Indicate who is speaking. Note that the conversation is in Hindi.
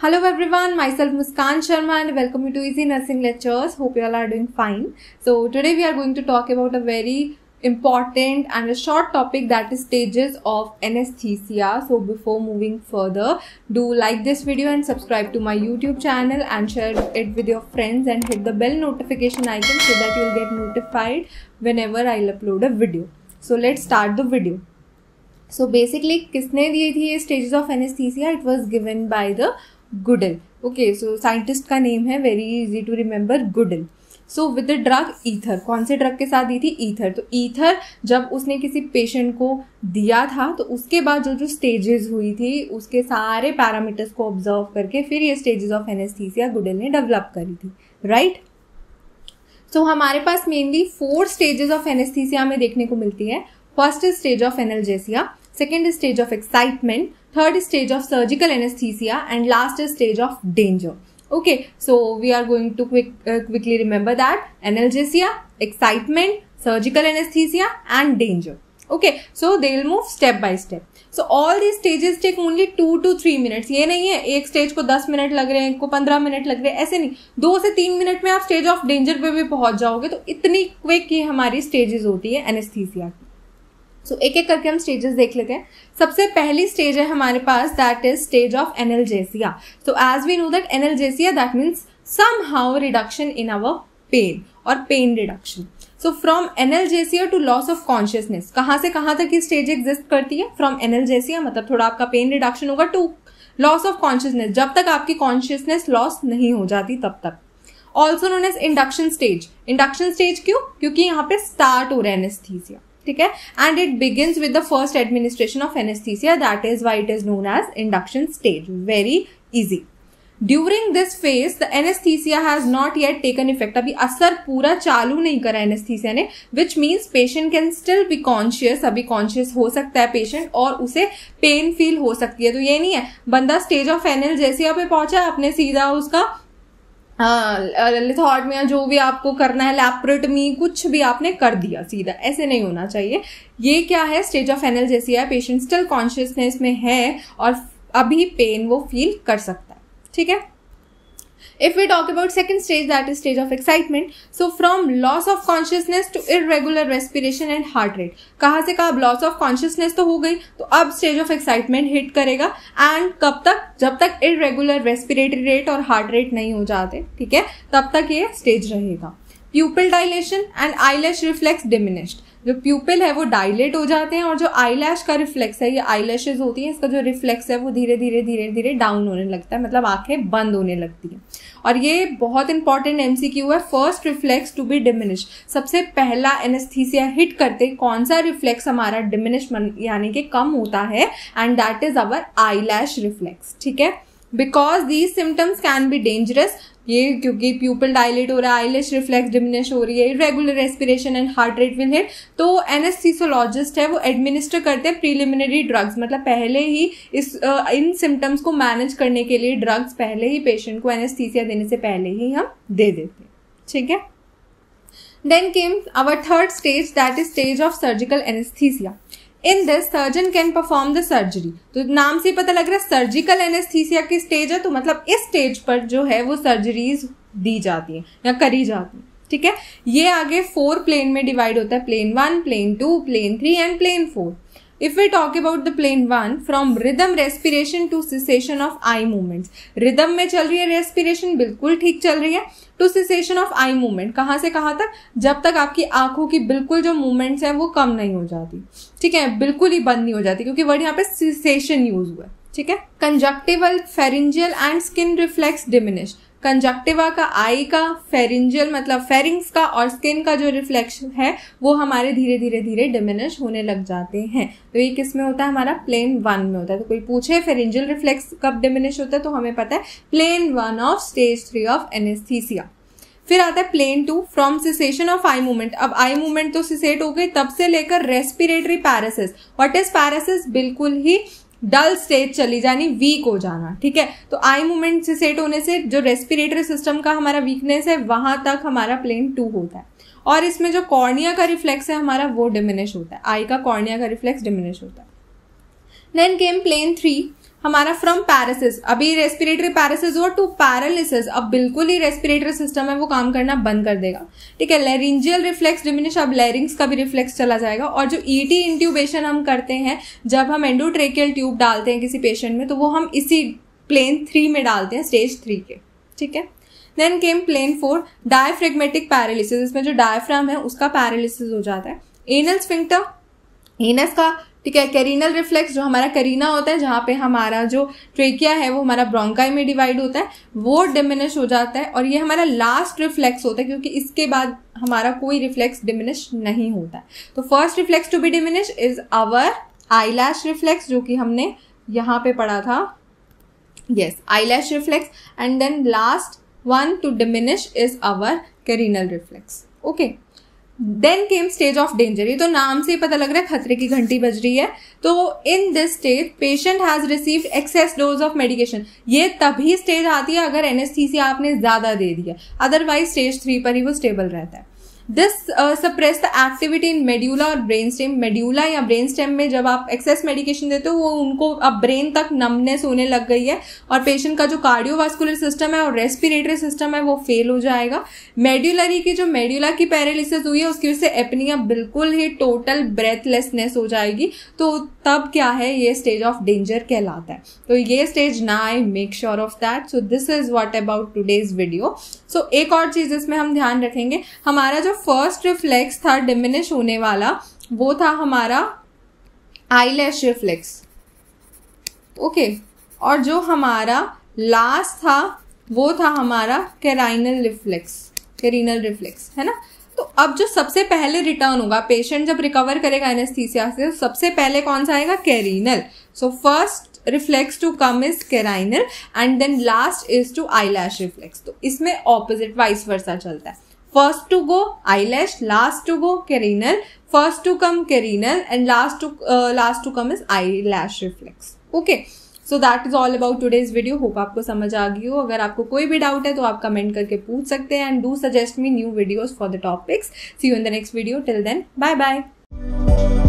Speaker 1: Hello everyone, myself Muskan Sharma and welcome you to Easy Nursing Lectures. Hope you all are doing fine. So today we are going to talk about a very important and a short topic that is stages of anesthesia. So before moving further, do like this video and subscribe to my YouTube channel and share it with your friends and hit the bell notification icon so that you'll get notified whenever I'll upload a video. So let's start the video. So basically किसने दिए थी stages of anesthesia? It was given by the Guedel okay so scientist का नेम है very easy to remember Guedel so with the drug ether कौन से ड्रग के साथ दी थी ईथर तो ईथर जब उसने किसी पेशेंट को दिया था तो उसके बाद जो जो स्टेजेस हुई थी उसके सारे पैरामीटर्स को ऑब्जर्व करके फिर ये स्टेजेस ऑफ एनेस्थीसिया गुडल ने डेवलप करी थी राइट right? सो so, हमारे पास mainly four stages of anaesthesia में देखने को मिलती है first stage of analgesia second is stage of excitement, third is stage of surgical anesthesia, and last is stage of danger. Okay, so we are going to quick, uh, quickly remember that analgesia, excitement, surgical anesthesia, and danger. Okay, so they will move step by step. so all these stages take only 2 to 3 minutes ye nahi hai ek stage ko 10 minute lag rahe hain ko 15 minute lag rahe hain aise nahi 2 se 3 minute mein aap stage of danger pe bhi pahunch jaoge to itni quick ye hamari stages hoti hai anesthesia ki so so, एक एक करके हम स्टेजेस देख लेते हैं सबसे पहली स्टेज है हमारे पास that is stage of analgesia so as we know that analgesia that means somehow reduction in our pain और pain reduction so from analgesia to loss of consciousness कहाँ से कहाँ तक ये स्टेज एग्जिस्ट करती है फ्रॉम एनलजेसिया मतलब थोड़ा आपका पेन रिडक्शन होगा टू लॉस ऑफ कॉन्शियसनेस जब तक आपकी कॉन्शियसनेस लॉस नहीं हो जाती तब तक also known as induction stage induction stage क्यों क्योंकि यहाँ पे स्टार्ट हो रहा है एनेस्थीसिया ठीक है and it begin with the first administration of anaesthesia that is why it is known as induction stage very easy during this phase the anaesthesia has not yet taken effect अभी असर पूरा चालू नहीं करा एनेस्थीसिया ने which means patient can still be conscious अभी कॉन्शियस हो सकता है पेशेंट और उसे पेन फील हो सकती है तो ये नहीं है बंदा स्टेज ऑफ एनल जैसे पे पहुंचा अपने सीधा उसका हाँ, लिथॉडमी या जो भी आपको करना है लैपरेटमी कुछ भी आपने कर दिया सीधा ऐसे नहीं होना चाहिए ये क्या है स्टेज ऑफ एनल जैसी है पेशेंट स्टिल कॉन्शियसनेस में है और अभी पेन वो फील कर सकता है ठीक है If we talk about second stage, that is stage of excitement. So from loss of consciousness to irregular respiration and heart rate. कहाँ से कहा लॉस ऑफ कॉन्शियसनेस तो हो गई तो अब स्टेज ऑफ एक्साइटमेंट हिट करेगा एंड कब तक जब तक इरेगुलर रेस्पिरेटरी रेट और हार्ट रेट नहीं हो जाते ठीक है तब तक ये स्टेज रहेगा pupil dilation and eyelash reflex diminished जो प्यूपिल है वो डायलेट हो जाते हैं और जो आईलैश का रिफ्लेक्स है ये आईलैशेज होती है इसका जो रिफ्लेक्स है वो धीरे धीरे धीरे धीरे डाउन होने लगता है मतलब आंखें बंद होने लगती हैं और ये बहुत इंपॉर्टेंट एम है first reflex to be diminish सबसे पहला एनेस्थीसिया हिट करते कौन सा रिफ्लेक्स हमारा डिमिनिश यानी कि कम होता है and that is our eye reflex ठीक है because these symptoms can be dangerous ये क्योंकि प्यूपल डायलेट हो रहा है आईलेस रिफ्लेक्स डिमिनिश हो रही है regular respiration and heart rate will hit तो एनेस्थीसोलॉजिस्ट है वो एडमिनिस्टर करते हैं प्रीलिमिनरी ड्रग्स मतलब पहले ही इस इन सिम्टम्स को मैनेज करने के लिए ड्रग्स पहले ही पेशेंट को एनेस्थीसिया देने से पहले ही हम दे देते हैं ठीक है then came our third stage that is stage of surgical anaesthesia in this surgeon can perform the surgery तो नाम से पता लग रहा है सर्जिकल एनेस्थीसिया की स्टेज है तो मतलब इस स्टेज पर जो है वो सर्जरीज दी जाती है या करी जाती है ठीक है ये आगे फोर प्लेन में डिवाइड होता है plane one plane two plane three and plane four If we talk about the plane one from rhythm respiration to cessation of eye movements rhythm में चल रही है रेस्पिरेशन बिल्कुल ठीक चल रही है to cessation of eye movement कहाँ से कहाँ तक जब तक आपकी आंखों की बिल्कुल जो मूवमेंट्स हैं वो कम नहीं हो जाती ठीक है बिल्कुल ही बंद नहीं हो जाती क्योंकि वर्ड यहाँ पे सिसेशन यूज हुआ है ठीक है conjunctival pharyngeal and skin reflex diminish conjunctiva का आई का फेरिंजल मतलब फेरिंग्स का और स्किन का जो रिफ्लेक्शन है वो हमारे धीरे धीरे धीरे डिमिनिश होने लग जाते हैं तो ये किस में होता है हमारा प्लेन वन में होता है तो कोई पूछे फेरिंजल रिफ्लेक्स कब डिमिनिश होता है तो हमें पता है plane one of stage three of anaesthesia फिर आता है plane two from cessation of eye movement अब आई मूवमेंट तो सिसेट हो गई तब से लेकर respiratory paresis what is paresis बिल्कुल ही डल स्टेज चली जानी वीक हो जाना ठीक है तो आई मूवमेंट से सेट होने से जो रेस्पिरेटरी सिस्टम का हमारा वीकनेस है वहां तक हमारा प्लेन टू होता है और इसमें जो कॉर्निया का रिफ्लेक्स है हमारा वो डिमिनिश होता है आई का कॉर्निया का रिफ्लेक्स डिमिनिश होता है देन केम प्लेन थ्री हमारा फ्रॉम पैरासिस अभी रेस्पिरेटरी पैरासिस हुआ टू पैरालिसिस अब बिल्कुल ही रेस्पिरेटरी सिस्टम है वो काम करना बंद कर देगा ठीक है लेरिंजियल रिफ्लेक्स डिमिनिश अब लेरिंग्स का भी रिफ्लेक्स चला जाएगा और जो ईटी e इंट्यूबेशन हम करते हैं जब हम एंडोट्रेकियल ट्यूब डालते हैं किसी पेशेंट में तो वो हम इसी प्लेन थ्री में डालते हैं स्टेज थ्री के ठीक है then came plane four diaphragmatic paralysis इसमें जो डायफ्राम है उसका पैरालिसिस हो जाता है एनल स्फिंक्टर एनस का ठीक है कैरिनल रिफ्लेक्स जो हमारा करीना होता है जहाँ पे हमारा जो ट्रेकिया है वो हमारा ब्रोंकाई में डिवाइड होता है वो डिमिनिश हो जाता है और ये हमारा लास्ट रिफ्लेक्स होता है क्योंकि इसके बाद हमारा कोई रिफ्लेक्स डिमिनिश नहीं होता है तो first reflex to be diminish is our eyelash reflex जो कि हमने यहाँ पे पढ़ा था yes eyelash reflex and then last one to diminish is our carinal reflex okay then came stage of danger ये तो नाम से ही पता लग रहा है खतरे की घंटी बज रही है तो in this stage patient has received excess dose of medication ये तभी स्टेज आती है अगर एनएसथीसी आपने ज्यादा दे दिया अदरवाइज स्टेज थ्री पर ही वो स्टेबल रहता है this suppress the activity in medulla और ब्रेन स्टेम मेड्यूला या ब्रेन स्टेम में जब आप एक्सेस मेडिकेशन देते हो वो उनको अब ब्रेन तक नमनेस होने लग गई है और पेशेंट का जो कार्डियोवास्कुलर सिस्टम है और रेस्पिरेटरी सिस्टम है वो फेल हो जाएगा मेड्यूलरी की जो मेड्यूला की पैरालिसिस हुई है उसकी वजह से एपनिया बिल्कुल ही टोटल ब्रेथलेसनेस हो जाएगी तो तब क्या है ये स्टेज ऑफ डेंजर कहलाता है तो ये स्टेज ना I make sure of that so this is what about today's video so एक और चीज इसमें हम ध्यान रखेंगे हमारा जो फर्स्ट रिफ्लेक्स था डिमिनिश होने वाला वो था हमारा आई लैश रिफ्लेक्स ओके और जो हमारा लास्ट था वो था हमारा कैराइनल रिफ्लेक्स कैरिनल रिफ्लेक्स है ना तो अब जो सबसे पहले रिटर्न होगा पेशेंट जब रिकवर करेगा एनेस्थीसिया से तो सबसे पहले कौन सा आएगा carinal so first reflex to come is carinal and then last is to eyelash reflex तो इसमें ऑपोजिट वाइस वर्सा चलता है first to go eyelash last to go carinal first to come carinal and last to last to come is is eyelash reflex so that is all about today's video hope आपको समझ आ गई हो अगर आपको कोई भी डाउट है तो आप कमेंट करके पूछ सकते हैं and do suggest me new videos for the topics see you in the next video till then bye bye